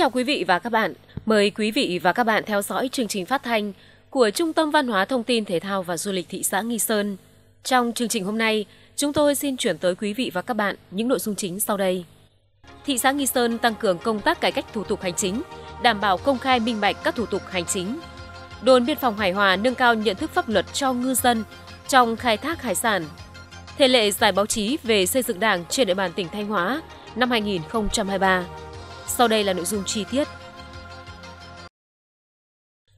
chào quý vị và các bạn. Mời quý vị và các bạn theo dõi chương trình phát thanh của Trung tâm Văn hóa Thông tin Thể thao và Du lịch thị xã Nghi Sơn. Trong chương trình hôm nay, chúng tôi xin chuyển tới quý vị và các bạn những nội dung chính sau đây. Thị xã Nghi Sơn tăng cường công tác cải cách thủ tục hành chính, đảm bảo công khai minh bạch các thủ tục hành chính. Đồn biên phòng Hải Hòa nâng cao nhận thức pháp luật cho ngư dân trong khai thác hải sản. Thể lệ giải báo chí về xây dựng đảng trên địa bàn tỉnh Thanh Hóa năm 2023. Sau đây là nội dung chi tiết.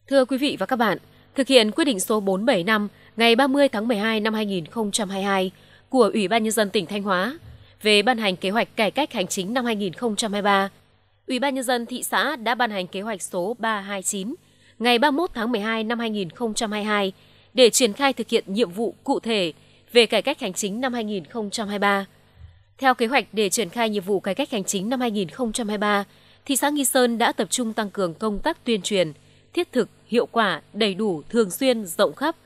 Thưa quý vị và các bạn, thực hiện quyết định số 475 ngày 30 tháng 12 năm 2022 của Ủy ban Nhân dân tỉnh Thanh Hóa về ban hành kế hoạch cải cách hành chính năm 2023, Ủy ban Nhân dân thị xã đã ban hành kế hoạch số 329 ngày 31 tháng 12 năm 2022 để triển khai thực hiện nhiệm vụ cụ thể về cải cách hành chính năm 2023. Theo kế hoạch để triển khai nhiệm vụ cải cách hành chính năm 2023, thị xã Nghi Sơn đã tập trung tăng cường công tác tuyên truyền, thiết thực, hiệu quả, đầy đủ, thường xuyên, rộng khắp,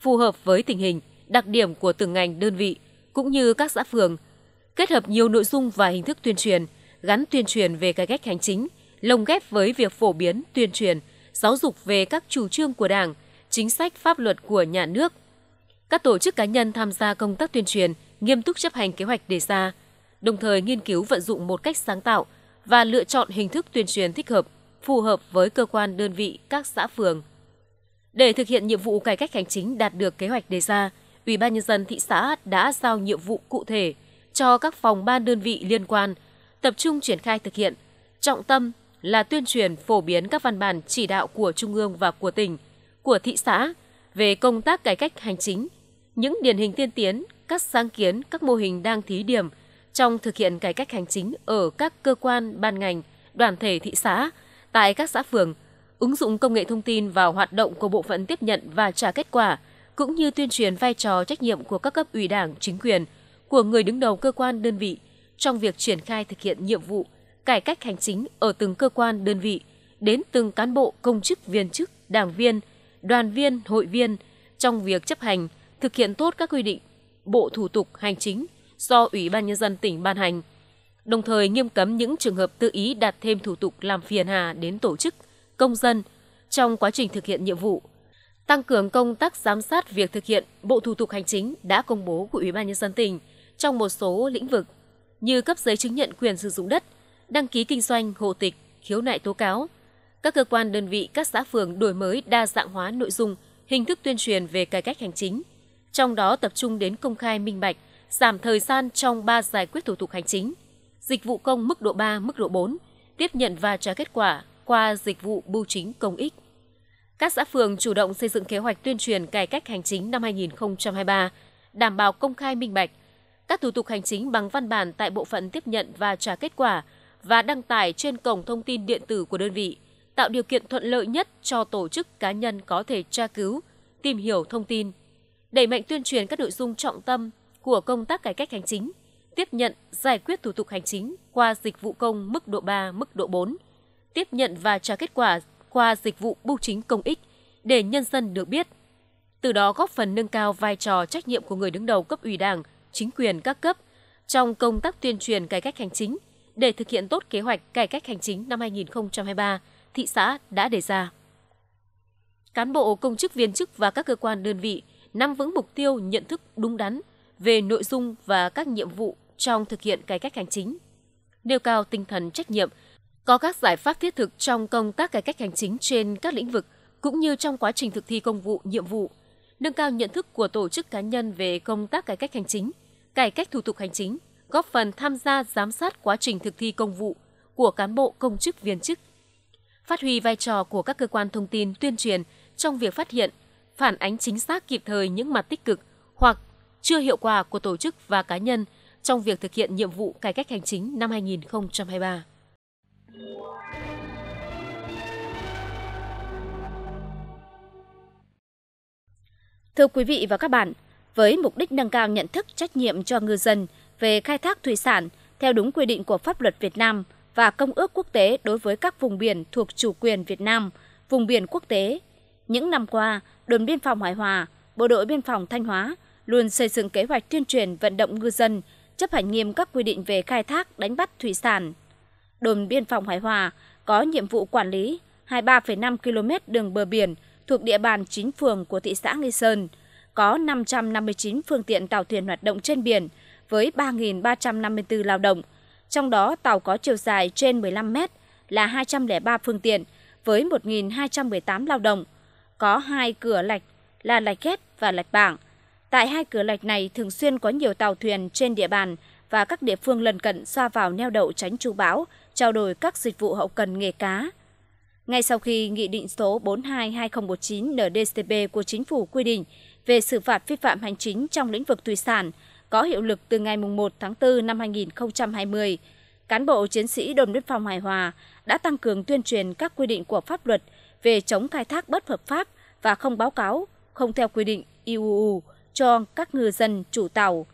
phù hợp với tình hình, đặc điểm của từng ngành đơn vị cũng như các xã phường, kết hợp nhiều nội dung và hình thức tuyên truyền, gắn tuyên truyền về cải cách hành chính, lồng ghép với việc phổ biến tuyên truyền, giáo dục về các chủ trương của Đảng, chính sách pháp luật của nhà nước. Các tổ chức cá nhân tham gia công tác tuyên truyền nghiêm túc chấp hành kế hoạch đề ra, đồng thời nghiên cứu vận dụng một cách sáng tạo và lựa chọn hình thức tuyên truyền thích hợp, phù hợp với cơ quan đơn vị các xã phường. Để thực hiện nhiệm vụ cải cách hành chính đạt được kế hoạch đề ra, Ủy ban nhân dân thị xã đã giao nhiệm vụ cụ thể cho các phòng ban đơn vị liên quan tập trung triển khai thực hiện, trọng tâm là tuyên truyền phổ biến các văn bản chỉ đạo của trung ương và của tỉnh, của thị xã về công tác cải cách hành chính, những điển hình tiên tiến, các sáng kiến, các mô hình đang thí điểm trong thực hiện cải cách hành chính ở các cơ quan, ban ngành, đoàn thể thị xã, tại các xã phường, ứng dụng công nghệ thông tin vào hoạt động của bộ phận tiếp nhận và trả kết quả, cũng như tuyên truyền vai trò trách nhiệm của các cấp ủy đảng, chính quyền, của người đứng đầu cơ quan đơn vị trong việc triển khai thực hiện nhiệm vụ cải cách hành chính ở từng cơ quan đơn vị đến từng cán bộ công chức viên chức đảng viên đoàn viên hội viên trong việc chấp hành thực hiện tốt các quy định bộ thủ tục hành chính do Ủy ban Nhân dân tỉnh ban hành, đồng thời nghiêm cấm những trường hợp tự ý đặt thêm thủ tục làm phiền hà đến tổ chức, công dân trong quá trình thực hiện nhiệm vụ. Tăng cường công tác giám sát việc thực hiện bộ thủ tục hành chính đã công bố của Ủy ban Nhân dân tỉnh trong một số lĩnh vực như cấp giấy chứng nhận quyền sử dụng đất, đăng ký kinh doanh, hộ tịch, khiếu nại tố cáo. Các cơ quan đơn vị các xã phường đổi mới đa dạng hóa nội dung, hình thức tuyên truyền về cải cách hành chính, trong đó tập trung đến công khai minh bạch, giảm thời gian trong 3 giải quyết thủ tục hành chính. Dịch vụ công mức độ 3, mức độ 4, tiếp nhận và trả kết quả qua dịch vụ bưu chính công ích. Các xã phường chủ động xây dựng kế hoạch tuyên truyền cải cách hành chính năm 2023, đảm bảo công khai minh bạch. Các thủ tục hành chính bằng văn bản tại bộ phận tiếp nhận và trả kết quả và đăng tải trên cổng thông tin điện tử của đơn vị, tạo điều kiện thuận lợi nhất cho tổ chức cá nhân có thể tra cứu, tìm hiểu thông tin. Đẩy mạnh tuyên truyền các nội dung trọng tâm của công tác cải cách hành chính, tiếp nhận, giải quyết thủ tục hành chính qua dịch vụ công mức độ 3, mức độ 4, tiếp nhận và trả kết quả qua dịch vụ bưu chính công ích để nhân dân được biết. Từ đó góp phần nâng cao vai trò trách nhiệm của người đứng đầu cấp ủy Đảng, chính quyền các cấp trong công tác tuyên truyền cải cách hành chính để thực hiện tốt kế hoạch cải cách hành chính năm 2023 thị xã đã đề ra. Cán bộ, công chức viên chức và các cơ quan đơn vị nắm vững mục tiêu nhận thức đúng đắn về nội dung và các nhiệm vụ trong thực hiện cải cách hành chính, nêu cao tinh thần trách nhiệm, có các giải pháp thiết thực trong công tác cải cách hành chính trên các lĩnh vực cũng như trong quá trình thực thi công vụ, nhiệm vụ, nâng cao nhận thức của tổ chức cá nhân về công tác cải cách hành chính, cải cách thủ tục hành chính, góp phần tham gia giám sát quá trình thực thi công vụ của cán bộ công chức viên chức. Phát huy vai trò của các cơ quan thông tin tuyên truyền trong việc phát hiện, phản ánh chính xác kịp thời những mặt tích cực hoặc chưa hiệu quả của tổ chức và cá nhân trong việc thực hiện nhiệm vụ cải cách hành chính năm 2023. Thưa quý vị và các bạn, với mục đích nâng cao nhận thức trách nhiệm cho ngư dân về khai thác thủy sản theo đúng quy định của pháp luật Việt Nam và công ước quốc tế đối với các vùng biển thuộc chủ quyền Việt Nam, vùng biển quốc tế. Những năm qua, đồn biên phòng Hải Hòa, bộ đội biên phòng Thanh Hóa luôn xây dựng kế hoạch tuyên truyền vận động ngư dân chấp hành nghiêm các quy định về khai thác, đánh bắt thủy sản. Đồn biên phòng Hải Hòa có nhiệm vụ quản lý 23,5 km đường bờ biển thuộc địa bàn 9 phường của thị xã Nghi Sơn, có 559 phương tiện tàu thuyền hoạt động trên biển với 3.354 lao động, trong đó tàu có chiều dài trên 15 mét là 203 phương tiện với 1.218 lao động, có hai cửa lạch là lạch ghét và lạch bảng, Tại hai cửa lạch này thường xuyên có nhiều tàu thuyền trên địa bàn và các địa phương lân cận xoa vào neo đậu tránh chú bão, trao đổi các dịch vụ hậu cần nghề cá. Ngay sau khi Nghị định số 42-2019 NDCP của Chính phủ quy định về xử phạt vi phạm hành chính trong lĩnh vực thủy sản có hiệu lực từ ngày 1 tháng 4 năm 2020, cán bộ chiến sĩ đồn biên phòng Hải Hòa đã tăng cường tuyên truyền các quy định của pháp luật về chống khai thác bất hợp pháp và không báo cáo, không theo quy định IUU cho các ngư dân chủ tàu.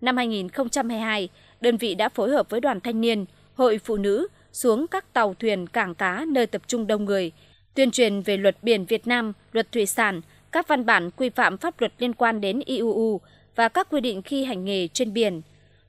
Năm 2022, đơn vị đã phối hợp với đoàn thanh niên, hội phụ nữ xuống các tàu thuyền cảng cá nơi tập trung đông người, tuyên truyền về luật biển Việt Nam, luật thủy sản, các văn bản quy phạm pháp luật liên quan đến IUU và các quy định khi hành nghề trên biển,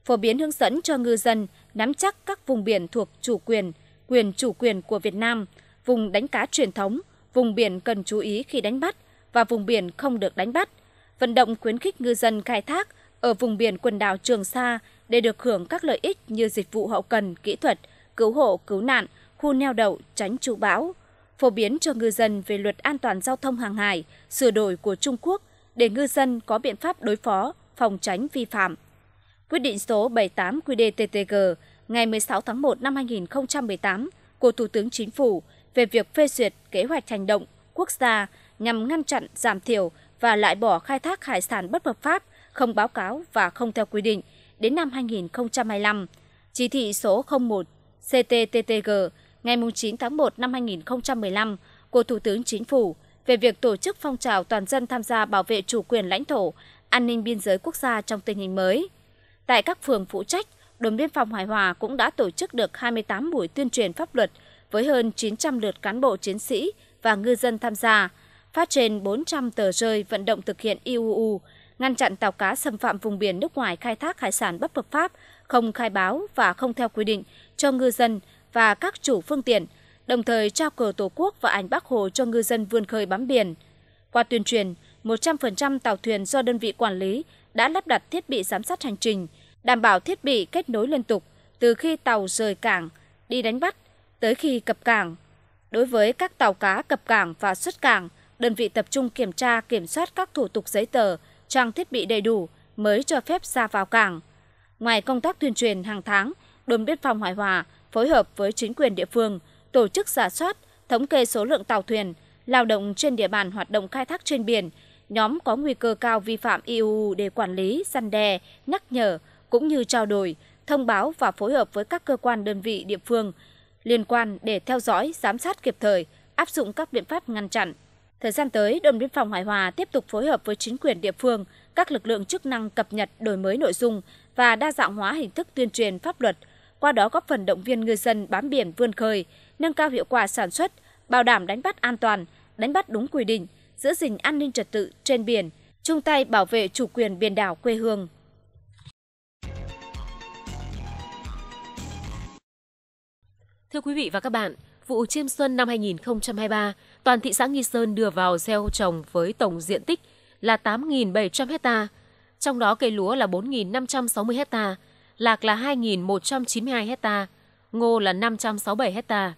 phổ biến hướng dẫn cho ngư dân nắm chắc các vùng biển thuộc chủ quyền, quyền chủ quyền của Việt Nam, vùng đánh cá truyền thống, vùng biển cần chú ý khi đánh bắt và vùng biển không được đánh bắt – vận động khuyến khích ngư dân khai thác ở vùng biển quần đảo Trường Sa để được hưởng các lợi ích như dịch vụ hậu cần, kỹ thuật, cứu hộ, cứu nạn, khu neo đậu, tránh trú bão, phổ biến cho ngư dân về luật an toàn giao thông hàng hải sửa đổi của Trung Quốc để ngư dân có biện pháp đối phó, phòng tránh vi phạm. Quyết định số 78 QĐ-TTG ngày 16 tháng 1 năm 2018 của Thủ tướng Chính phủ về việc phê duyệt kế hoạch hành động quốc gia nhằm ngăn chặn, giảm thiểu và loại bỏ khai thác hải sản bất hợp pháp, không báo cáo và không theo quy định đến năm 2025. Chỉ thị số 01 CTTTG ngày 9 tháng 1 năm 2015 của Thủ tướng Chính phủ về việc tổ chức phong trào toàn dân tham gia bảo vệ chủ quyền lãnh thổ, an ninh biên giới quốc gia trong tình hình mới. Tại các phường phụ trách, đồn biên phòng Hải Hòa cũng đã tổ chức được 28 buổi tuyên truyền pháp luật với hơn 900 lượt cán bộ chiến sĩ và ngư dân tham gia phát trên 400 tờ rơi vận động thực hiện IUU, ngăn chặn tàu cá xâm phạm vùng biển nước ngoài khai thác hải sản bất hợp pháp, không khai báo và không theo quy định cho ngư dân và các chủ phương tiện, đồng thời trao cờ Tổ quốc và ảnh bắc Hồ cho ngư dân vươn khơi bám biển. Qua tuyên truyền, 100% tàu thuyền do đơn vị quản lý đã lắp đặt thiết bị giám sát hành trình, đảm bảo thiết bị kết nối liên tục từ khi tàu rời cảng, đi đánh bắt tới khi cập cảng. Đối với các tàu cá cập cảng và xuất cảng, đơn vị tập trung kiểm tra kiểm soát các thủ tục giấy tờ, trang thiết bị đầy đủ mới cho phép ra vào cảng. Ngoài công tác tuyên truyền hàng tháng, đồn biên phòng Hải Hòa phối hợp với chính quyền địa phương tổ chức giả soát, thống kê số lượng tàu thuyền, lao động trên địa bàn hoạt động khai thác trên biển, nhóm có nguy cơ cao vi phạm IUU để quản lý, săn đe, nhắc nhở cũng như trao đổi, thông báo và phối hợp với các cơ quan đơn vị địa phương liên quan để theo dõi, giám sát kịp thời, áp dụng các biện pháp ngăn chặn, Thời gian tới, đồn biên phòng Hải Hòa tiếp tục phối hợp với chính quyền địa phương, các lực lượng chức năng cập nhật đổi mới nội dung và đa dạng hóa hình thức tuyên truyền pháp luật, qua đó góp phần động viên ngư dân bám biển vươn khơi, nâng cao hiệu quả sản xuất, bảo đảm đánh bắt an toàn, đánh bắt đúng quy định, giữ gìn an ninh trật tự trên biển, chung tay bảo vệ chủ quyền biển đảo quê hương. Thưa quý vị và các bạn, vụ chiêm xuân năm 2023, toàn thị xã Nghi Sơn đưa vào gieo trồng với tổng diện tích là 8.700 hecta, trong đó cây lúa là 4.560 hecta, lạc là 2.192 hecta, ngô là 567 hecta.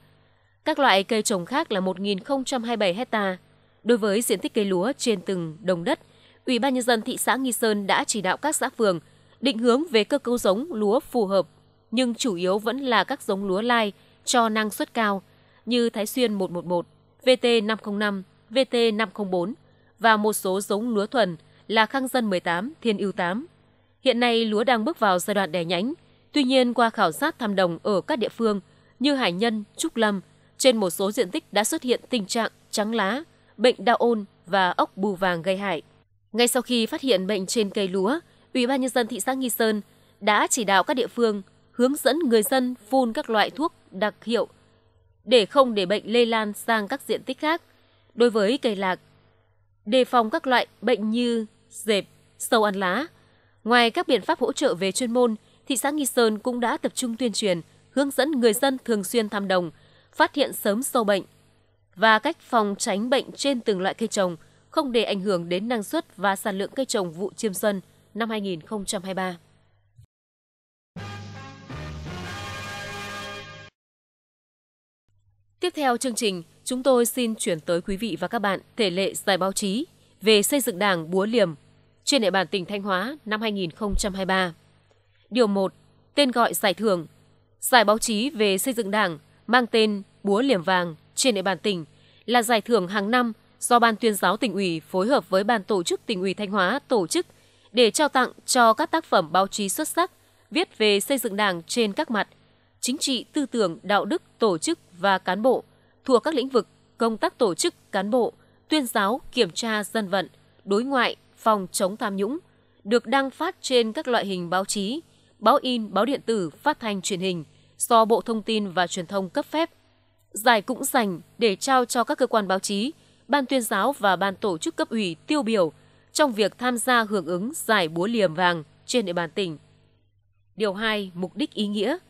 Các loại cây trồng khác là 1.027 hecta. Đối với diện tích cây lúa trên từng đồng đất, Ủy ban nhân dân thị xã Nghi Sơn đã chỉ đạo các xã phường định hướng về cơ cấu giống lúa phù hợp, nhưng chủ yếu vẫn là các giống lúa lai cho năng suất cao – như Thái Xuyên 111, VT505, VT504 và một số giống lúa thuần là Khang Dân 18, Thiên ưu 8. Hiện nay lúa đang bước vào giai đoạn đẻ nhánh, tuy nhiên qua khảo sát thăm đồng ở các địa phương như Hải Nhân, Trúc Lâm, trên một số diện tích đã xuất hiện tình trạng trắng lá, bệnh đạo ôn và ốc bù vàng gây hại. Ngay sau khi phát hiện bệnh trên cây lúa, Ủy ban nhân dân thị xã Nghi Sơn đã chỉ đạo các địa phương hướng dẫn người dân phun các loại thuốc đặc hiệu để không để bệnh lây lan sang các diện tích khác. Đối với cây lạc, đề phòng các loại bệnh như dẹp, sâu ăn lá. Ngoài các biện pháp hỗ trợ về chuyên môn, thị xã Nghi Sơn cũng đã tập trung tuyên truyền, hướng dẫn người dân thường xuyên thăm đồng, phát hiện sớm sâu bệnh và cách phòng tránh bệnh trên từng loại cây trồng, không để ảnh hưởng đến năng suất và sản lượng cây trồng vụ chiêm xuân năm 2023. Tiếp theo chương trình, chúng tôi xin chuyển tới quý vị và các bạn thể lệ giải báo chí về xây dựng Đảng Búa Liềm trên địa bàn tỉnh Thanh Hóa năm 2023. Điều 1. Tên gọi giải thưởng Giải báo chí về xây dựng Đảng mang tên Búa Liềm Vàng trên địa bàn tỉnh là giải thưởng hàng năm do Ban tuyên giáo tỉnh ủy phối hợp với Ban tổ chức tỉnh ủy Thanh Hóa tổ chức để trao tặng cho các tác phẩm báo chí xuất sắc viết về xây dựng Đảng trên các mặt – chính trị, tư tưởng, đạo đức, tổ chức và cán bộ thuộc các lĩnh vực công tác tổ chức, cán bộ, tuyên giáo, kiểm tra, dân vận, đối ngoại, phòng chống tham nhũng, được đăng phát trên các loại hình báo chí, báo in, báo điện tử, phát thanh truyền hình do Bộ Thông tin và Truyền thông cấp phép. Giải cũng dành để trao cho các cơ quan báo chí, ban tuyên giáo và ban tổ chức cấp ủy tiêu biểu trong việc tham gia hưởng ứng giải búa liềm vàng trên địa bàn tỉnh. Điều 2, mục đích ý nghĩa –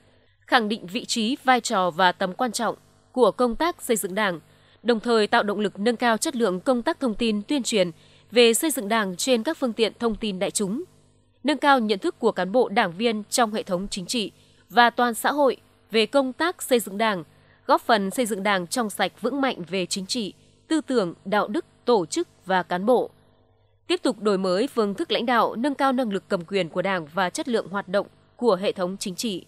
khẳng định vị trí, vai trò và tầm quan trọng của công tác xây dựng Đảng, đồng thời tạo động lực nâng cao chất lượng công tác thông tin tuyên truyền về xây dựng Đảng trên các phương tiện thông tin đại chúng, nâng cao nhận thức của cán bộ đảng viên trong hệ thống chính trị và toàn xã hội về công tác xây dựng Đảng, góp phần xây dựng Đảng trong sạch vững mạnh về chính trị, tư tưởng, đạo đức, tổ chức và cán bộ. Tiếp tục đổi mới phương thức lãnh đạo, nâng cao năng lực cầm quyền của Đảng và chất lượng hoạt động của hệ thống chính trị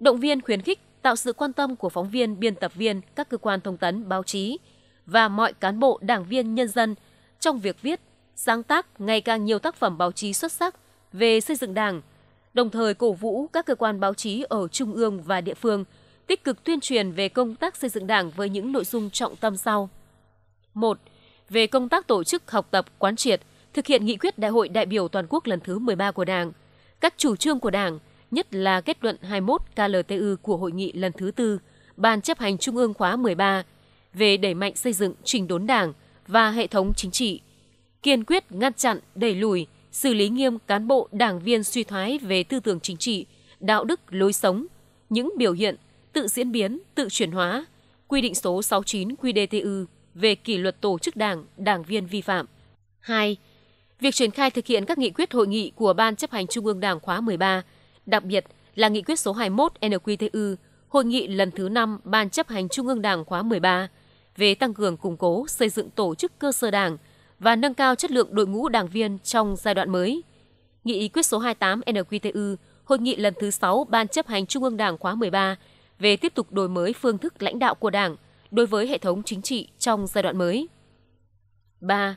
động viên khuyến khích tạo sự quan tâm của phóng viên, biên tập viên, các cơ quan thông tấn, báo chí và mọi cán bộ, đảng viên, nhân dân trong việc viết, sáng tác ngày càng nhiều tác phẩm báo chí xuất sắc về xây dựng đảng, đồng thời cổ vũ các cơ quan báo chí ở trung ương và địa phương tích cực tuyên truyền về công tác xây dựng đảng với những nội dung trọng tâm sau. 1. Về công tác tổ chức học tập, quán triệt, thực hiện nghị quyết Đại hội đại biểu toàn quốc lần thứ 13 của Đảng, các chủ trương của Đảng – nhất là kết luận 21 KLTU của hội nghị lần thứ tư Ban chấp hành Trung ương khóa 13 về đẩy mạnh xây dựng chỉnh đốn đảng và hệ thống chính trị, kiên quyết ngăn chặn, đẩy lùi, xử lý nghiêm cán bộ đảng viên suy thoái về tư tưởng chính trị, đạo đức, lối sống, những biểu hiện tự diễn biến, tự chuyển hóa, quy định số 69 QDTU về kỷ luật tổ chức đảng, đảng viên vi phạm. 2. Việc triển khai thực hiện các nghị quyết hội nghị của Ban chấp hành Trung ương Đảng khóa 13 đặc biệt là nghị quyết số 21 NQTU Hội nghị lần thứ 5 Ban chấp hành Trung ương Đảng khóa 13 về tăng cường củng cố xây dựng tổ chức cơ sở đảng và nâng cao chất lượng đội ngũ đảng viên trong giai đoạn mới. Nghị quyết số 28 NQTU Hội nghị lần thứ 6 Ban chấp hành Trung ương Đảng khóa 13 về tiếp tục đổi mới phương thức lãnh đạo của Đảng đối với hệ thống chính trị trong giai đoạn mới. 3.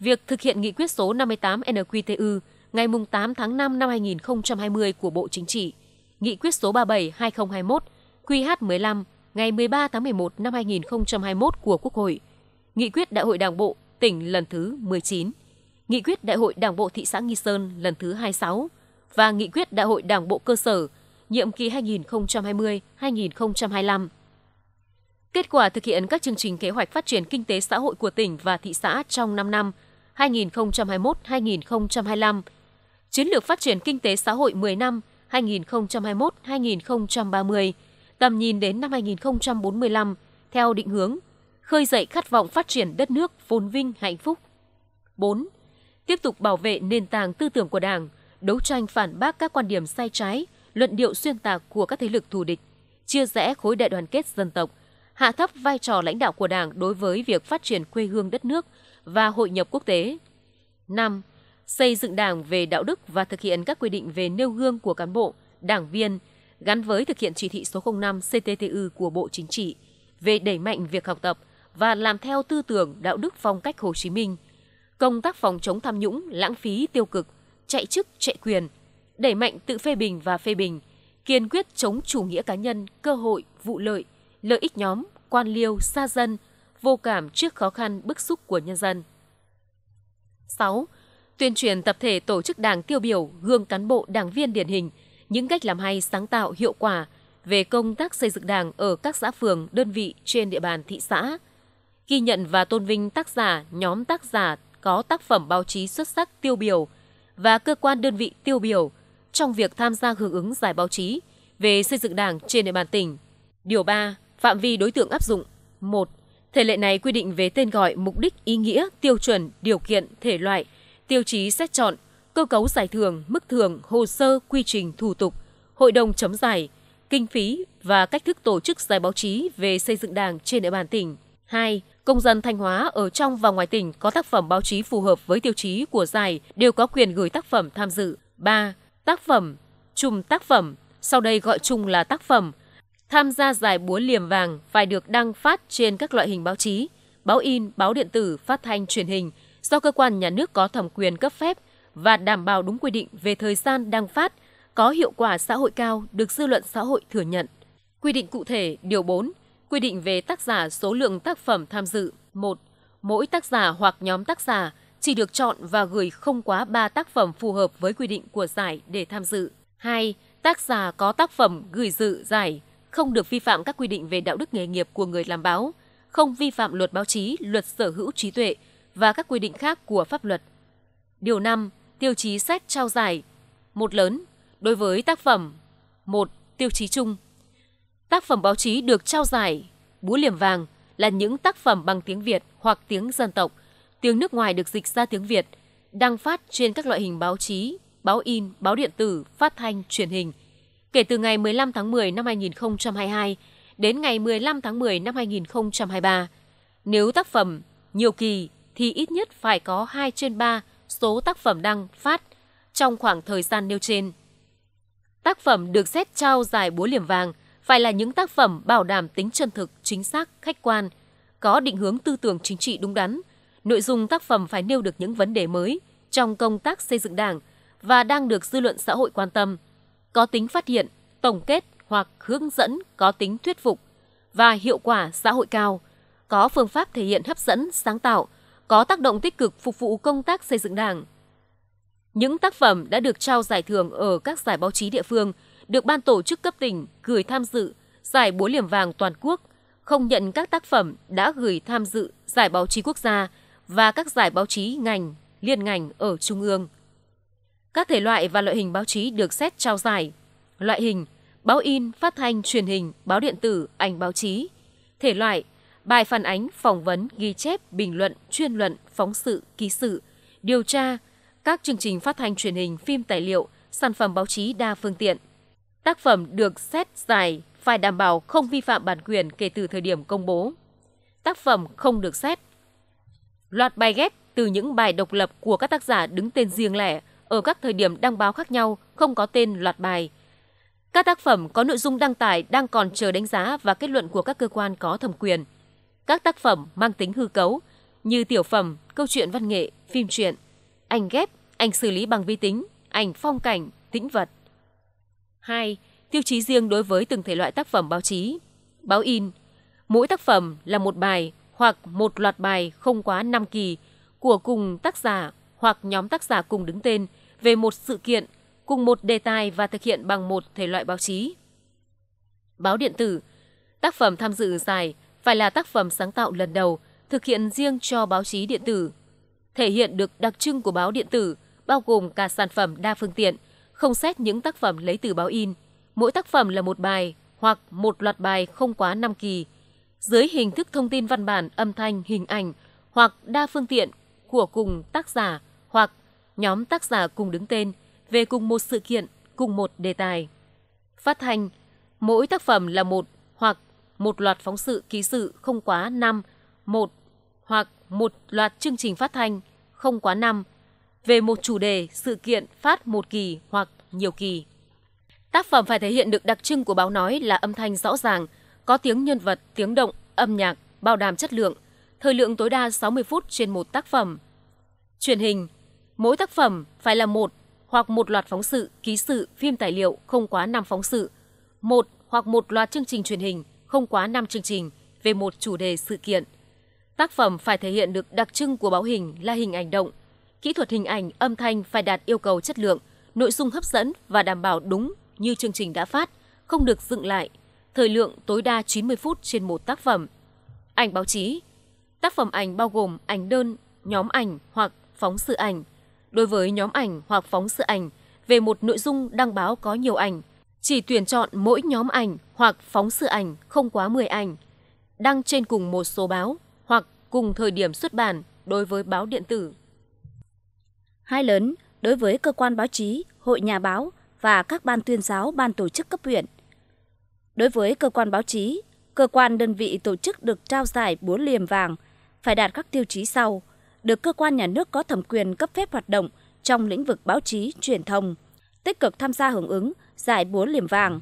Việc thực hiện nghị quyết số 58 NQTU ngày 8 tháng 5 năm 2020 của Bộ Chính trị, Nghị quyết số 37-2021 QH15 ngày 13 tháng 11 năm 2021 của Quốc hội, Nghị quyết Đại hội Đảng bộ tỉnh lần thứ 19, Nghị quyết Đại hội Đảng bộ thị xã Nghi Sơn lần thứ 26 và Nghị quyết Đại hội Đảng bộ cơ sở nhiệm kỳ 2020-2025. Kết quả thực hiện các chương trình kế hoạch phát triển kinh tế xã hội của tỉnh và thị xã trong 5 năm 2021-2025 Chiến lược phát triển kinh tế xã hội 10 năm 2021-2030, tầm nhìn đến năm 2045 theo định hướng khơi dậy khát vọng phát triển đất nước phồn vinh hạnh phúc. 4. Tiếp tục bảo vệ nền tảng tư tưởng của Đảng, đấu tranh phản bác các quan điểm sai trái, luận điệu xuyên tạc của các thế lực thù địch, chia rẽ khối đại đoàn kết dân tộc, hạ thấp vai trò lãnh đạo của Đảng đối với việc phát triển quê hương đất nước và hội nhập quốc tế. 5 xây dựng đảng về đạo đức và thực hiện các quy định về nêu gương của cán bộ, đảng viên, gắn với thực hiện chỉ thị số 05 CTTU của Bộ Chính trị về đẩy mạnh việc học tập và làm theo tư tưởng đạo đức phong cách Hồ Chí Minh, công tác phòng chống tham nhũng, lãng phí tiêu cực, chạy chức, chạy quyền, đẩy mạnh tự phê bình và phê bình, kiên quyết chống chủ nghĩa cá nhân, cơ hội, vụ lợi, lợi ích nhóm, quan liêu, xa dân, vô cảm trước khó khăn, bức xúc của nhân dân. 6 tuyên truyền tập thể tổ chức đảng tiêu biểu, gương cán bộ đảng viên điển hình, những cách làm hay sáng tạo hiệu quả về công tác xây dựng đảng ở các xã phường, đơn vị trên địa bàn thị xã. Ghi nhận và tôn vinh tác giả, nhóm tác giả có tác phẩm báo chí xuất sắc tiêu biểu và cơ quan đơn vị tiêu biểu trong việc tham gia hưởng ứng giải báo chí về xây dựng đảng trên địa bàn tỉnh. Điều 3. Phạm vi đối tượng áp dụng 1. Thể lệ này quy định về tên gọi, mục đích, ý nghĩa, tiêu chuẩn, điều kiện, thể loại – tiêu chí xét chọn, cơ cấu giải thưởng, mức thưởng, hồ sơ, quy trình, thủ tục, hội đồng chấm giải, kinh phí và cách thức tổ chức giải báo chí về xây dựng Đảng trên địa bàn tỉnh. 2. Công dân Thanh Hóa ở trong và ngoài tỉnh có tác phẩm báo chí phù hợp với tiêu chí của giải đều có quyền gửi tác phẩm tham dự. 3. Tác phẩm, chùm tác phẩm, sau đây gọi chung là tác phẩm, tham gia giải búa liềm vàng phải được đăng phát trên các loại hình báo chí, báo in, báo điện tử, phát thanh, truyền hình – do cơ quan nhà nước có thẩm quyền cấp phép và đảm bảo đúng quy định về thời gian đăng phát, có hiệu quả xã hội cao được dư luận xã hội thừa nhận. Quy định cụ thể điều 4, quy định về tác giả số lượng tác phẩm tham dự. 1. Mỗi tác giả hoặc nhóm tác giả chỉ được chọn và gửi không quá 3 tác phẩm phù hợp với quy định của giải để tham dự. 2. Tác giả có tác phẩm gửi dự giải không được vi phạm các quy định về đạo đức nghề nghiệp của người làm báo, không vi phạm luật báo chí, luật sở hữu trí tuệ, và các quy định khác của pháp luật. Điều 5. Tiêu chí xét trao giải. Một lớn đối với tác phẩm. Một tiêu chí chung. Tác phẩm báo chí được trao giải Búa liềm vàng là những tác phẩm bằng tiếng Việt hoặc tiếng dân tộc, tiếng nước ngoài được dịch ra tiếng Việt, đăng phát trên các loại hình báo chí, báo in, báo điện tử, phát thanh, truyền hình. Kể từ ngày 15 tháng 10 năm 2022 đến ngày 15 tháng 10 năm 2023, nếu tác phẩm nhiều kỳ thì ít nhất phải có 2 trên 3 số tác phẩm đăng phát trong khoảng thời gian nêu trên. Tác phẩm được xét trao giải búa liềm vàng phải là những tác phẩm bảo đảm tính chân thực, chính xác, khách quan, có định hướng tư tưởng chính trị đúng đắn. Nội dung tác phẩm phải nêu được những vấn đề mới trong công tác xây dựng đảng và đang được dư luận xã hội quan tâm, có tính phát hiện, tổng kết hoặc hướng dẫn có tính thuyết phục và hiệu quả xã hội cao, có phương pháp thể hiện hấp dẫn, sáng tạo – có tác động tích cực phục vụ công tác xây dựng Đảng. Những tác phẩm đã được trao giải thưởng ở các giải báo chí địa phương được ban tổ chức cấp tỉnh gửi tham dự giải búa liềm vàng toàn quốc, không nhận các tác phẩm đã gửi tham dự giải báo chí quốc gia và các giải báo chí ngành, liên ngành ở trung ương. Các thể loại và loại hình báo chí được xét trao giải. Loại hình: báo in, phát thanh, truyền hình, báo điện tử, ảnh báo chí. Thể loại: bài phản ánh, phỏng vấn, ghi chép, bình luận, chuyên luận, phóng sự, ký sự, điều tra, các chương trình phát thanh truyền hình, phim tài liệu, sản phẩm báo chí đa phương tiện. Tác phẩm được xét giải phải đảm bảo không vi phạm bản quyền kể từ thời điểm công bố. Tác phẩm không được xét. Loạt bài ghép từ những bài độc lập của các tác giả đứng tên riêng lẻ ở các thời điểm đăng báo khác nhau không có tên loạt bài. Các tác phẩm có nội dung đăng tải đang còn chờ đánh giá và kết luận của các cơ quan có thẩm quyền các tác phẩm mang tính hư cấu như tiểu phẩm, câu chuyện văn nghệ, phim truyện. ảnh ghép, ảnh xử lý bằng vi tính, ảnh phong cảnh, tĩnh vật. 2. Tiêu chí riêng đối với từng thể loại tác phẩm báo chí. Báo in. Mỗi tác phẩm là một bài hoặc một loạt bài không quá 5 kỳ của cùng tác giả hoặc nhóm tác giả cùng đứng tên về một sự kiện, cùng một đề tài và thực hiện bằng một thể loại báo chí. Báo điện tử. Tác phẩm tham dự dài phải là tác phẩm sáng tạo lần đầu thực hiện riêng cho báo chí điện tử, thể hiện được đặc trưng của báo điện tử, bao gồm cả sản phẩm đa phương tiện, không xét những tác phẩm lấy từ báo in. Mỗi tác phẩm là một bài hoặc một loạt bài không quá 5 kỳ, dưới hình thức thông tin văn bản, âm thanh, hình ảnh hoặc đa phương tiện của cùng tác giả hoặc nhóm tác giả cùng đứng tên về cùng một sự kiện, cùng một đề tài. Phát hành, mỗi tác phẩm là một một loạt phóng sự ký sự không quá 5, 1 hoặc một loạt chương trình phát thanh không quá 5 về một chủ đề, sự kiện phát một kỳ hoặc nhiều kỳ. Tác phẩm phải thể hiện được đặc trưng của báo nói là âm thanh rõ ràng, có tiếng nhân vật, tiếng động, âm nhạc, bảo đảm chất lượng, thời lượng tối đa 60 phút trên một tác phẩm. Truyền hình, mỗi tác phẩm phải là một hoặc một loạt phóng sự, ký sự, phim tài liệu không quá 5 phóng sự, một hoặc một loạt chương trình truyền hình không quá 5 chương trình về một chủ đề sự kiện. Tác phẩm phải thể hiện được đặc trưng của báo hình là hình ảnh động. Kỹ thuật hình ảnh, âm thanh phải đạt yêu cầu chất lượng, nội dung hấp dẫn và đảm bảo đúng như chương trình đã phát, không được dựng lại. Thời lượng tối đa 90 phút trên một tác phẩm. Ảnh báo chí. Tác phẩm ảnh bao gồm ảnh đơn, nhóm ảnh hoặc phóng sự ảnh. Đối với nhóm ảnh hoặc phóng sự ảnh về một nội dung đăng báo có nhiều ảnh, chỉ tuyển chọn mỗi nhóm ảnh hoặc phóng sự ảnh không quá 10 ảnh, đăng trên cùng một số báo hoặc cùng thời điểm xuất bản đối với báo điện tử. Hai lớn, đối với cơ quan báo chí, hội nhà báo và các ban tuyên giáo, ban tổ chức cấp huyện. Đối với cơ quan báo chí, cơ quan đơn vị tổ chức được trao giải búa liềm vàng phải đạt các tiêu chí sau: được cơ quan nhà nước có thẩm quyền cấp phép hoạt động trong lĩnh vực báo chí, truyền thông, tích cực tham gia hưởng ứng giải búa liềm vàng,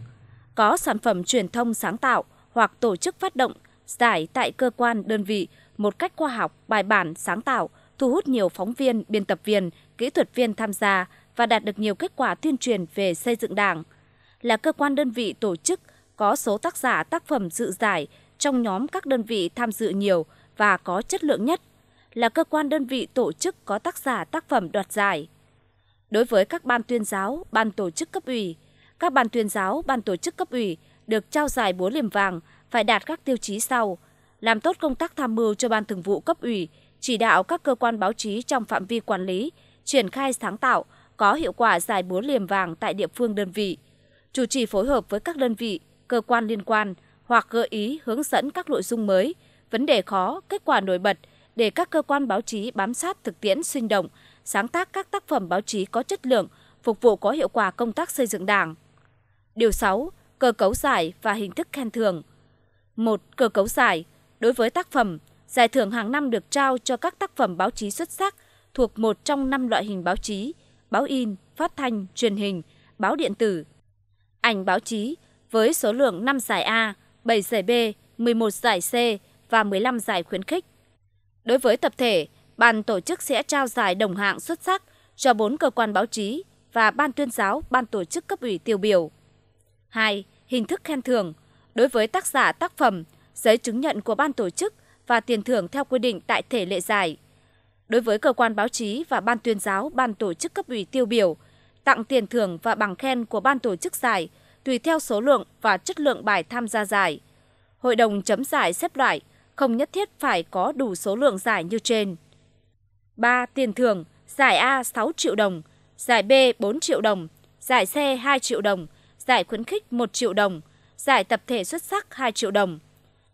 có sản phẩm truyền thông sáng tạo hoặc tổ chức phát động giải tại cơ quan đơn vị một cách khoa học, bài bản, sáng tạo, thu hút nhiều phóng viên, biên tập viên, kỹ thuật viên tham gia và đạt được nhiều kết quả tuyên truyền về xây dựng Đảng. Là cơ quan đơn vị tổ chức có số tác giả tác phẩm dự giải trong nhóm các đơn vị tham dự nhiều và có chất lượng nhất. Là cơ quan đơn vị tổ chức có tác giả tác phẩm đoạt giải Đối với các ban tuyên giáo, ban tổ chức cấp ủy, các ban tuyên giáo, ban tổ chức cấp ủy được trao giải búa liềm vàng phải đạt các tiêu chí sau: làm tốt công tác tham mưu cho ban thường vụ cấp ủy, chỉ đạo các cơ quan báo chí trong phạm vi quản lý, triển khai sáng tạo, có hiệu quả giải búa liềm vàng tại địa phương đơn vị, chủ trì phối hợp với các đơn vị, cơ quan liên quan hoặc gợi ý hướng dẫn các nội dung mới, vấn đề khó, kết quả nổi bật để các cơ quan báo chí bám sát thực tiễn sinh động, sáng tác các tác phẩm báo chí có chất lượng, phục vụ có hiệu quả công tác xây dựng Đảng. Điều 6. Cơ cấu giải và hình thức khen thưởng. 1. Cơ cấu giải Đối với tác phẩm, giải thưởng hàng năm được trao cho các tác phẩm báo chí xuất sắc thuộc một trong năm loại hình báo chí: báo in, phát thanh, truyền hình, báo điện tử, ảnh báo chí với số lượng 5 giải A, 7 giải B, 11 giải C và 15 giải khuyến khích. Đối với tập thể, ban tổ chức sẽ trao giải đồng hạng xuất sắc cho 4 cơ quan báo chí và ban tuyên giáo, ban tổ chức cấp ủy tiêu biểu. 2. Hình thức khen thưởng đối với tác giả tác phẩm, giấy chứng nhận của ban tổ chức và tiền thưởng theo quy định tại thể lệ giải. Đối với cơ quan báo chí và ban tuyên giáo, ban tổ chức cấp ủy tiêu biểu, tặng tiền thưởng và bằng khen của ban tổ chức giải tùy theo số lượng và chất lượng bài tham gia giải. Hội đồng chấm giải xếp loại không nhất thiết phải có đủ số lượng giải như trên. 3. Tiền thưởng, giải A 6 triệu đồng, giải B 4 triệu đồng, giải C 2 triệu đồng, giải khuyến khích 1 triệu đồng, giải tập thể xuất sắc 2 triệu đồng.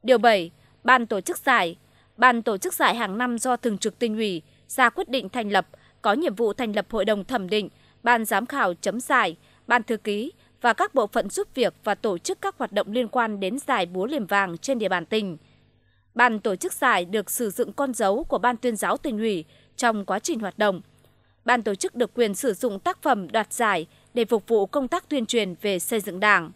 Điều 7. Ban tổ chức giải Ban tổ chức giải hàng năm do Thường trực Tỉnh ủy ra quyết định thành lập, có nhiệm vụ thành lập hội đồng thẩm định, ban giám khảo chấm giải, ban thư ký và các bộ phận giúp việc và tổ chức các hoạt động liên quan đến giải búa liềm vàng trên địa bàn tỉnh. Ban tổ chức giải được sử dụng con dấu của Ban tuyên giáo tỉnh ủy trong quá trình hoạt động. Ban tổ chức được quyền sử dụng tác phẩm đoạt giải để phục vụ công tác tuyên truyền về xây dựng đảng.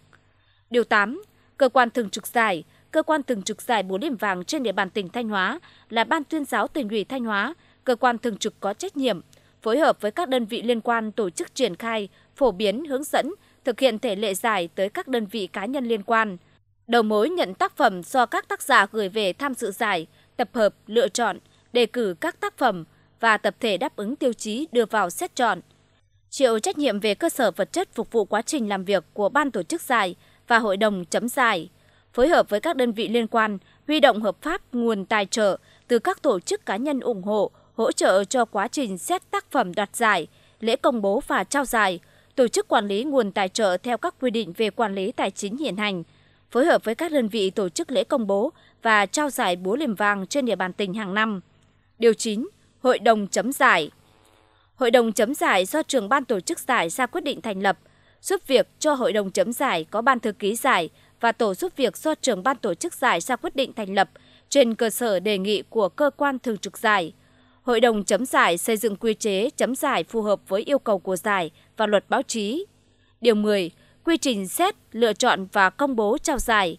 Điều 8. Cơ quan thường trực giải Cơ quan thường trực giải 4 điểm vàng trên địa bàn tỉnh Thanh Hóa là Ban tuyên giáo tỉnh ủy Thanh Hóa, cơ quan thường trực có trách nhiệm, phối hợp với các đơn vị liên quan tổ chức triển khai, phổ biến, hướng dẫn, thực hiện thể lệ giải tới các đơn vị cá nhân liên quan. Đầu mối nhận tác phẩm do các tác giả gửi về tham dự giải, tập hợp, lựa chọn, đề cử các tác phẩm, và tập thể đáp ứng tiêu chí đưa vào xét chọn. Chịu trách nhiệm về cơ sở vật chất phục vụ quá trình làm việc của ban tổ chức giải và hội đồng chấm giải, phối hợp với các đơn vị liên quan, huy động hợp pháp nguồn tài trợ từ các tổ chức cá nhân ủng hộ, hỗ trợ cho quá trình xét tác phẩm đoạt giải, lễ công bố và trao giải, tổ chức quản lý nguồn tài trợ theo các quy định về quản lý tài chính hiện hành, phối hợp với các đơn vị tổ chức lễ công bố và trao giải búa liềm vàng trên địa bàn tỉnh hàng năm. Điều 9. Hội đồng chấm giải Hội đồng chấm giải do trường ban tổ chức giải ra quyết định thành lập, giúp việc cho hội đồng chấm giải có ban thư ký giải và tổ giúp việc do trường ban tổ chức giải ra quyết định thành lập trên cơ sở đề nghị của cơ quan thường trực giải. Hội đồng chấm giải xây dựng quy chế chấm giải phù hợp với yêu cầu của giải và luật báo chí. Điều 10. Quy trình xét, lựa chọn và công bố trao giải.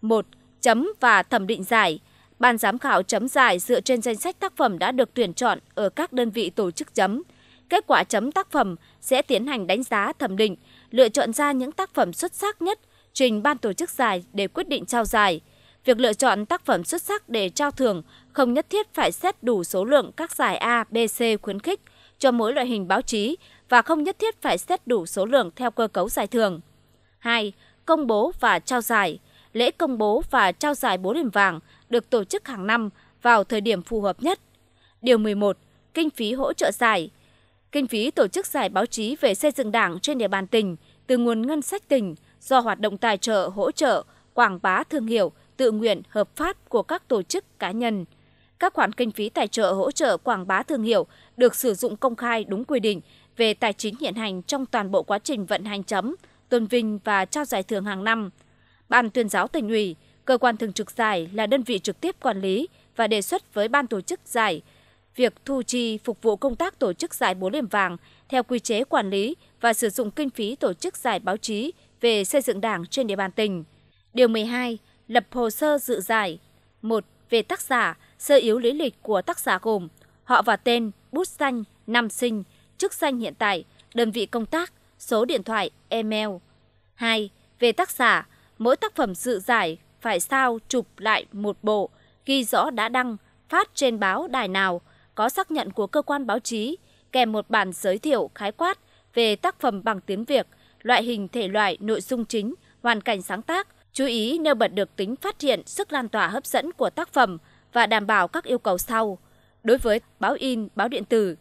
1. Chấm và thẩm định giải. Ban giám khảo chấm giải dựa trên danh sách tác phẩm đã được tuyển chọn ở các đơn vị tổ chức chấm. Kết quả chấm tác phẩm sẽ tiến hành đánh giá thẩm định, lựa chọn ra những tác phẩm xuất sắc nhất trình ban tổ chức giải để quyết định trao giải. Việc lựa chọn tác phẩm xuất sắc để trao thưởng không nhất thiết phải xét đủ số lượng các giải A, B, C khuyến khích cho mỗi loại hình báo chí và không nhất thiết phải xét đủ số lượng theo cơ cấu giải thưởng. 2. Công bố và trao giải – lễ công bố và trao giải bố liềm vàng được tổ chức hàng năm vào thời điểm phù hợp nhất. Điều 11. Kinh phí hỗ trợ giải Kinh phí tổ chức giải báo chí về xây dựng đảng trên địa bàn tỉnh từ nguồn ngân sách tỉnh do hoạt động tài trợ, hỗ trợ, quảng bá thương hiệu, tự nguyện, hợp pháp của các tổ chức cá nhân. Các khoản kinh phí tài trợ hỗ trợ quảng bá thương hiệu được sử dụng công khai đúng quy định về tài chính hiện hành trong toàn bộ quá trình vận hành chấm, tôn vinh và trao giải thưởng hàng năm – Ban tuyên giáo tỉnh ủy, cơ quan thường trực giải là đơn vị trực tiếp quản lý và đề xuất với ban tổ chức giải việc thu chi phục vụ công tác tổ chức giải búa liềm vàng theo quy chế quản lý và sử dụng kinh phí tổ chức giải báo chí về xây dựng đảng trên địa bàn tỉnh. Điều 12. Lập hồ sơ dự giải 1. Về tác giả, sơ yếu lý lịch của tác giả gồm họ và tên, bút danh, năm sinh, chức danh hiện tại, đơn vị công tác, số điện thoại, email. 2. Về tác giả, mỗi tác phẩm dự giải phải sao chụp lại một bộ, ghi rõ đã đăng, phát trên báo đài nào, có xác nhận của cơ quan báo chí, kèm một bản giới thiệu khái quát về tác phẩm bằng tiếng Việt, loại hình thể loại, nội dung chính, hoàn cảnh sáng tác, chú ý nêu bật được tính phát hiện, sức lan tỏa hấp dẫn của tác phẩm và đảm bảo các yêu cầu sau. Đối với báo in, báo điện tử,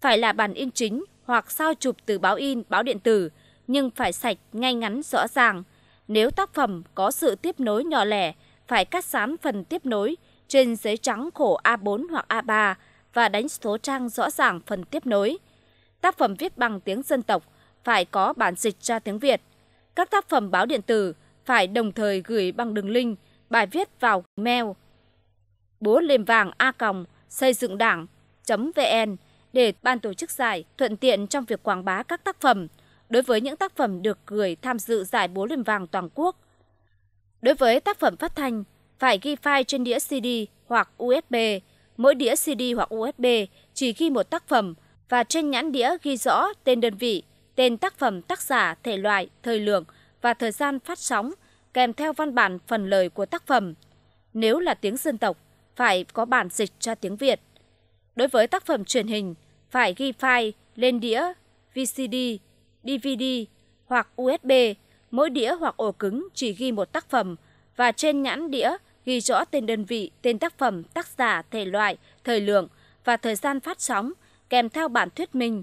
phải là bản in chính hoặc sao chụp từ báo in, báo điện tử, nhưng phải sạch, ngay ngắn, rõ ràng – nếu tác phẩm có sự tiếp nối nhỏ lẻ, phải cắt sán phần tiếp nối trên giấy trắng khổ A4 hoặc A3 và đánh số trang rõ ràng phần tiếp nối. Tác phẩm viết bằng tiếng dân tộc phải có bản dịch ra tiếng Việt. Các tác phẩm báo điện tử phải đồng thời gửi bằng đường link bài viết vào mail búa liềm vàng a còng xây dựng đảng vn để ban tổ chức giải thuận tiện trong việc quảng bá các tác phẩm đối với những tác phẩm được gửi tham dự giải búa liềm vàng toàn quốc. Đối với tác phẩm phát thanh, phải ghi file trên đĩa CD hoặc USB. Mỗi đĩa CD hoặc USB chỉ ghi một tác phẩm và trên nhãn đĩa ghi rõ tên đơn vị, tên tác phẩm tác giả, thể loại, thời lượng và thời gian phát sóng, kèm theo văn bản phần lời của tác phẩm. Nếu là tiếng dân tộc, phải có bản dịch cho tiếng Việt. Đối với tác phẩm truyền hình, phải ghi file lên đĩa VCD DVD hoặc USB, mỗi đĩa hoặc ổ cứng chỉ ghi một tác phẩm và trên nhãn đĩa ghi rõ tên đơn vị, tên tác phẩm, tác giả, thể loại, thời lượng và thời gian phát sóng kèm theo bản thuyết minh.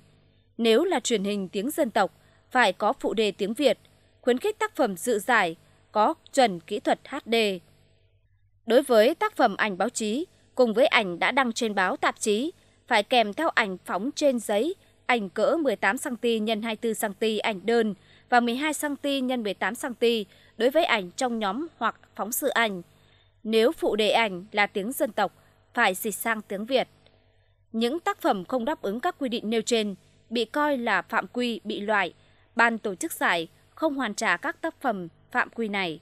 Nếu là truyền hình tiếng dân tộc, phải có phụ đề tiếng Việt, khuyến khích tác phẩm dự giải, có chuẩn kỹ thuật HD. Đối với tác phẩm ảnh báo chí, cùng với ảnh đã đăng trên báo tạp chí, phải kèm theo ảnh phóng trên giấy ảnh cỡ 18 cm x 24 cm ảnh đơn và 12 cm x 18 cm đối với ảnh trong nhóm hoặc phóng sự ảnh. Nếu phụ đề ảnh là tiếng dân tộc, phải dịch sang tiếng Việt. Những tác phẩm không đáp ứng các quy định nêu trên bị coi là phạm quy bị loại, ban tổ chức giải không hoàn trả các tác phẩm phạm quy này.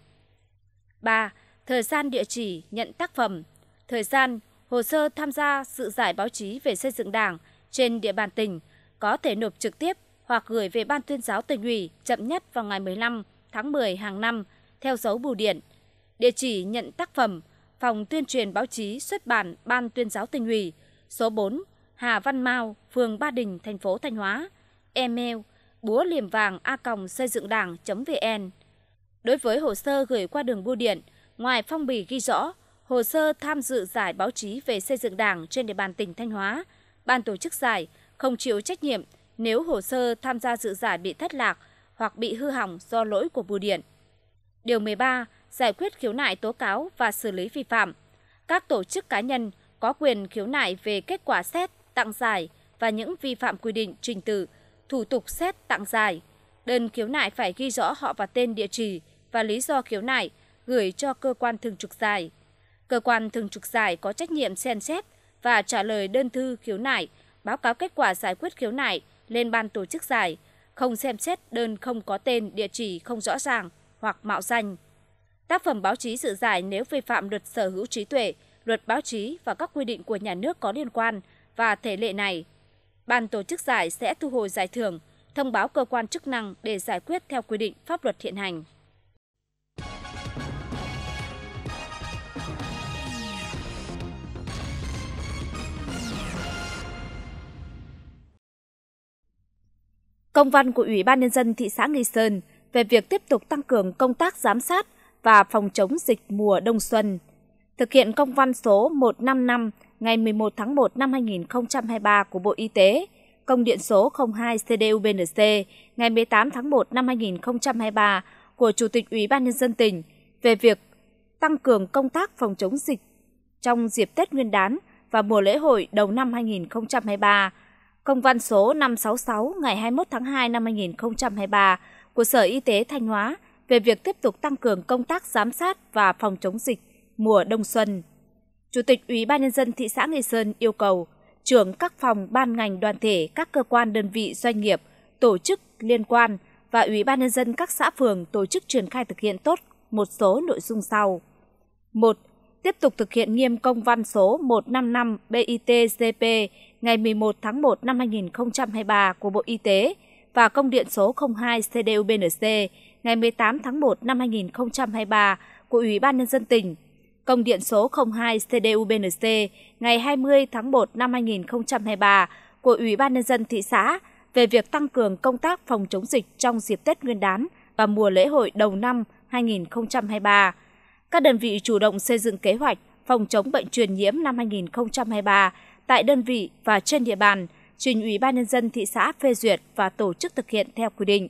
3. Thời gian địa chỉ nhận tác phẩm Thời gian, hồ sơ tham gia sự giải báo chí về xây dựng đảng trên địa bàn tỉnh có thể nộp trực tiếp hoặc gửi về Ban tuyên giáo tỉnh ủy chậm nhất vào ngày 15 tháng 10 hàng năm theo dấu bưu điện. Địa chỉ nhận tác phẩm Phòng tuyên truyền báo chí xuất bản Ban tuyên giáo tỉnh ủy số 4 Hà Văn Mao, phường Ba Đình, thành phố Thanh Hóa. Email búa liềm vàng a còng xây dựng đảng vn đối với hồ sơ gửi qua đường bưu điện ngoài phong bì ghi rõ hồ sơ tham dự giải báo chí về xây dựng đảng trên địa bàn tỉnh thanh hóa ban tổ chức giải không chịu trách nhiệm nếu hồ sơ tham gia dự giải bị thất lạc hoặc bị hư hỏng do lỗi của bưu điện. Điều 13. Giải quyết khiếu nại tố cáo và xử lý vi phạm. Các tổ chức cá nhân có quyền khiếu nại về kết quả xét, tặng giải và những vi phạm quy định trình tự, thủ tục xét tặng giải. Đơn khiếu nại phải ghi rõ họ và tên địa chỉ và lý do khiếu nại gửi cho cơ quan thường trực giải. Cơ quan thường trực giải có trách nhiệm xem xét và trả lời đơn thư khiếu nại báo cáo kết quả giải quyết khiếu nại lên ban tổ chức giải, không xem xét đơn không có tên, địa chỉ không rõ ràng hoặc mạo danh. Tác phẩm báo chí dự giải nếu vi phạm luật sở hữu trí tuệ, luật báo chí và các quy định của nhà nước có liên quan và thể lệ này. Ban tổ chức giải sẽ thu hồi giải thưởng, thông báo cơ quan chức năng để giải quyết theo quy định pháp luật hiện hành. công văn của Ủy ban Nhân dân thị xã Nghi Sơn về việc tiếp tục tăng cường công tác giám sát và phòng chống dịch mùa đông xuân. Thực hiện công văn số 155 ngày 11 tháng 1 năm 2023 của Bộ Y tế, công điện số 02 CDUBNC ngày 18 tháng 1 năm 2023 của Chủ tịch Ủy ban Nhân dân tỉnh về việc tăng cường công tác phòng chống dịch trong dịp Tết Nguyên đán và mùa lễ hội đầu năm 2023 công văn số 566 ngày 21 tháng 2 năm 2023 của Sở Y tế Thanh Hóa về việc tiếp tục tăng cường công tác giám sát và phòng chống dịch mùa đông xuân. Chủ tịch Ủy ban nhân dân thị xã Nghi Sơn yêu cầu trưởng các phòng ban ngành đoàn thể, các cơ quan đơn vị doanh nghiệp, tổ chức liên quan và Ủy ban nhân dân các xã phường tổ chức triển khai thực hiện tốt một số nội dung sau. 1 tiếp tục thực hiện nghiêm công văn số 155 BITGP ngày 11 tháng 1 năm 2023 của Bộ Y tế và công điện số 02 CDUBNC ngày 18 tháng 1 năm 2023 của Ủy ban Nhân dân tỉnh, công điện số 02 CDUBNC ngày 20 tháng 1 năm 2023 của Ủy ban Nhân dân thị xã về việc tăng cường công tác phòng chống dịch trong dịp Tết Nguyên đán và mùa lễ hội đầu năm 2023 các đơn vị chủ động xây dựng kế hoạch phòng chống bệnh truyền nhiễm năm 2023 tại đơn vị và trên địa bàn, trình Ủy ban nhân dân thị xã phê duyệt và tổ chức thực hiện theo quy định.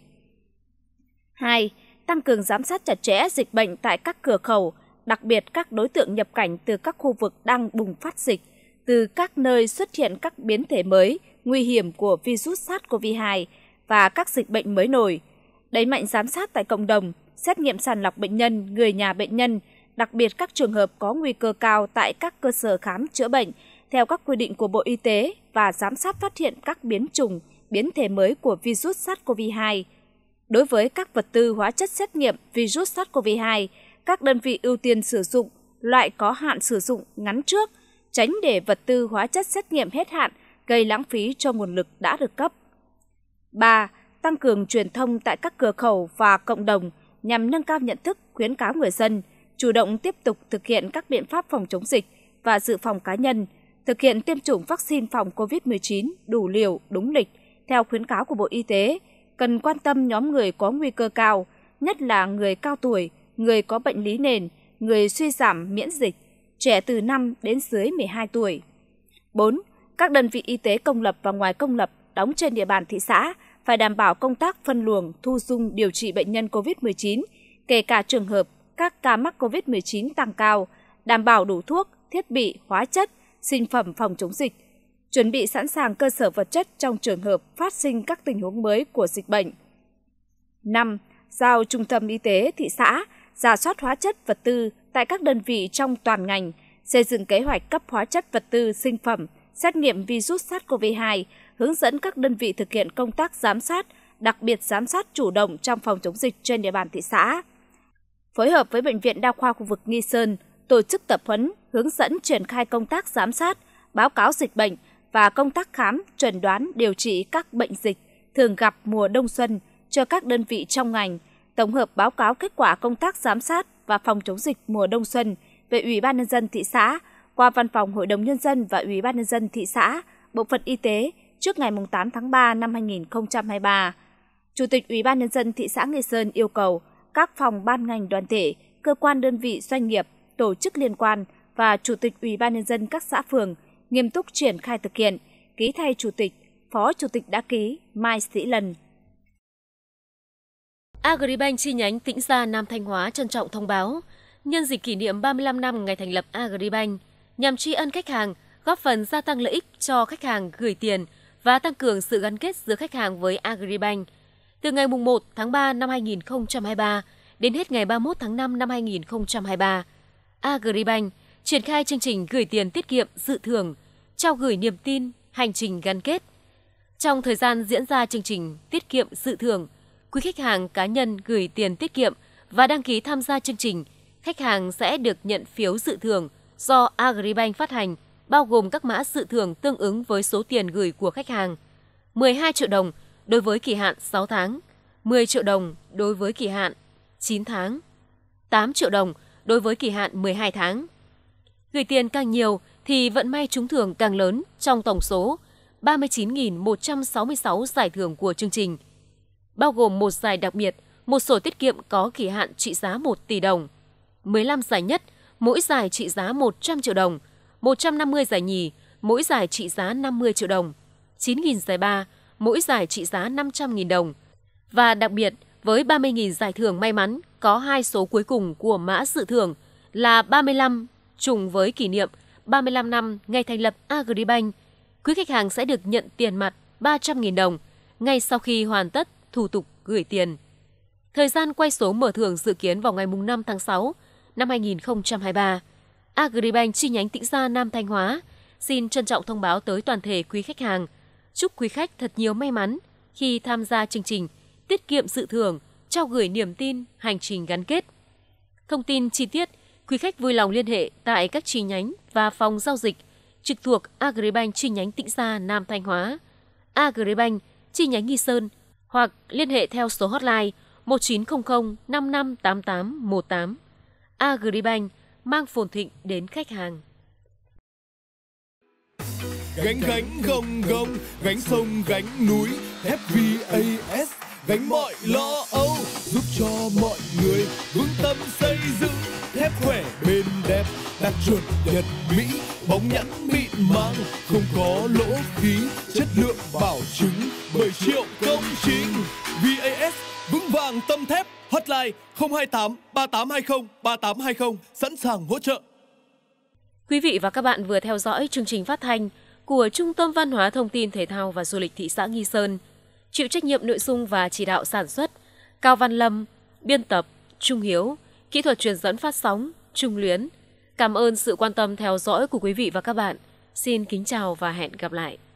2. Tăng cường giám sát chặt chẽ dịch bệnh tại các cửa khẩu, đặc biệt các đối tượng nhập cảnh từ các khu vực đang bùng phát dịch, từ các nơi xuất hiện các biến thể mới nguy hiểm của virus SARS-CoV-2 và các dịch bệnh mới nổi. Đẩy mạnh giám sát tại cộng đồng, xét nghiệm sàng lọc bệnh nhân, người nhà bệnh nhân, đặc biệt các trường hợp có nguy cơ cao tại các cơ sở khám chữa bệnh theo các quy định của Bộ Y tế và giám sát phát hiện các biến chủng, biến thể mới của virus SARS-CoV-2. Đối với các vật tư hóa chất xét nghiệm virus SARS-CoV-2, các đơn vị ưu tiên sử dụng loại có hạn sử dụng ngắn trước, tránh để vật tư hóa chất xét nghiệm hết hạn gây lãng phí cho nguồn lực đã được cấp. 3. Tăng cường truyền thông tại các cửa khẩu và cộng đồng nhằm nâng cao nhận thức, khuyến cáo người dân chủ động tiếp tục thực hiện các biện pháp phòng chống dịch và dự phòng cá nhân, thực hiện tiêm chủng vaccine phòng COVID-19 đủ liều, đúng lịch, theo khuyến cáo của Bộ Y tế, cần quan tâm nhóm người có nguy cơ cao, nhất là người cao tuổi, người có bệnh lý nền, người suy giảm miễn dịch, trẻ từ 5 đến dưới 12 tuổi. 4. Các đơn vị y tế công lập và ngoài công lập đóng trên địa bàn thị xã phải đảm bảo công tác phân luồng, thu dung điều trị bệnh nhân COVID-19, kể cả trường hợp các ca mắc COVID-19 tăng cao, đảm bảo đủ thuốc, thiết bị, hóa chất, sinh phẩm phòng chống dịch, chuẩn bị sẵn sàng cơ sở vật chất trong trường hợp phát sinh các tình huống mới của dịch bệnh. 5. Giao Trung tâm Y tế thị xã giả soát hóa chất vật tư tại các đơn vị trong toàn ngành, xây dựng kế hoạch cấp hóa chất vật tư sinh phẩm, xét nghiệm virus SARS-CoV-2 hướng dẫn các đơn vị thực hiện công tác giám sát, đặc biệt giám sát chủ động trong phòng chống dịch trên địa bàn thị xã. Phối hợp với Bệnh viện Đa khoa khu vực Nghi Sơn, tổ chức tập huấn, hướng dẫn triển khai công tác giám sát, báo cáo dịch bệnh và công tác khám, chuẩn đoán, điều trị các bệnh dịch thường gặp mùa đông xuân cho các đơn vị trong ngành, tổng hợp báo cáo kết quả công tác giám sát và phòng chống dịch mùa đông xuân về Ủy ban nhân dân thị xã qua Văn phòng Hội đồng nhân dân và Ủy ban nhân dân thị xã, Bộ phận Y tế, trước ngày 8 tháng 3 năm 2023. Chủ tịch Ủy ban nhân dân thị xã Nghi Sơn yêu cầu các phòng ban ngành đoàn thể, cơ quan đơn vị doanh nghiệp, tổ chức liên quan và chủ tịch Ủy ban nhân dân các xã phường nghiêm túc triển khai thực hiện, ký thay chủ tịch, phó chủ tịch đã ký Mai Sĩ Lần. Agribank chi nhánh Tĩnh Gia Nam Thanh Hóa trân trọng thông báo, nhân dịp kỷ niệm 35 năm ngày thành lập Agribank, nhằm tri ân khách hàng, góp phần gia tăng lợi ích cho khách hàng gửi tiền và tăng cường sự gắn kết giữa khách hàng với Agribank. Từ ngày 1 tháng 3 năm 2023 đến hết ngày 31 tháng 5 năm 2023, Agribank triển khai chương trình gửi tiền tiết kiệm dự thưởng, trao gửi niềm tin, hành trình gắn kết. Trong thời gian diễn ra chương trình tiết kiệm dự thưởng, quý khách hàng cá nhân gửi tiền tiết kiệm và đăng ký tham gia chương trình, khách hàng sẽ được nhận phiếu dự thưởng do Agribank phát hành – bao gồm các mã dự thưởng tương ứng với số tiền gửi của khách hàng. 12 triệu đồng đối với kỳ hạn 6 tháng, 10 triệu đồng đối với kỳ hạn 9 tháng, 8 triệu đồng đối với kỳ hạn 12 tháng. Gửi tiền càng nhiều thì vận may trúng thưởng càng lớn trong tổng số 39.166 giải thưởng của chương trình, bao gồm một giải đặc biệt, một sổ tiết kiệm có kỳ hạn trị giá 1 tỷ đồng, 15 giải nhất, mỗi giải trị giá 100 triệu đồng – 150 giải nhì, mỗi giải trị giá 50 triệu đồng, 9.000 giải ba, mỗi giải trị giá 500.000 đồng. Và đặc biệt, với 30.000 giải thưởng may mắn có hai số cuối cùng của mã dự thưởng là 35 trùng với kỷ niệm 35 năm ngày thành lập Agribank. Quý khách hàng sẽ được nhận tiền mặt 300.000 đồng ngay sau khi hoàn tất thủ tục gửi tiền. Thời gian quay số mở thưởng dự kiến vào ngày 5 tháng 6 năm 2023. Agribank chi nhánh Tĩnh Gia Nam Thanh Hóa xin trân trọng thông báo tới toàn thể quý khách hàng, chúc quý khách thật nhiều may mắn khi tham gia chương trình, tiết kiệm sự thưởng, trao gửi niềm tin, hành trình gắn kết. Thông tin chi tiết, quý khách vui lòng liên hệ tại các chi nhánh và phòng giao dịch trực thuộc Agribank chi nhánh Tĩnh Gia Nam Thanh Hóa, Agribank chi nhánh Nghi Sơn hoặc liên hệ theo số hotline 1900 558818. Agribank mang phồn thịnh đến khách hàng. Gánh gánh gồng gồng, gánh sông gánh núi, FVAS gánh mọi lo âu giúp cho mọi người vững tâm xây dựng thép khỏe bền đẹp đạt chuẩn nhật mỹ bóng nhẵn mịn màng không có lỗ khí chất lượng bảo chứng bởi triệu công trình vas vững vàng tâm thép hotline 028 3820 3820 sẵn sàng hỗ trợ. Quý vị và các bạn vừa theo dõi chương trình phát thanh của Trung tâm Văn hóa Thông tin Thể thao và Du lịch thị xã Nghi Sơn. Chịu trách nhiệm nội dung và chỉ đạo sản xuất Cao Văn Lâm, biên tập Trung Hiếu, kỹ thuật truyền dẫn phát sóng Trung Luyến. Cảm ơn sự quan tâm theo dõi của quý vị và các bạn. Xin kính chào và hẹn gặp lại.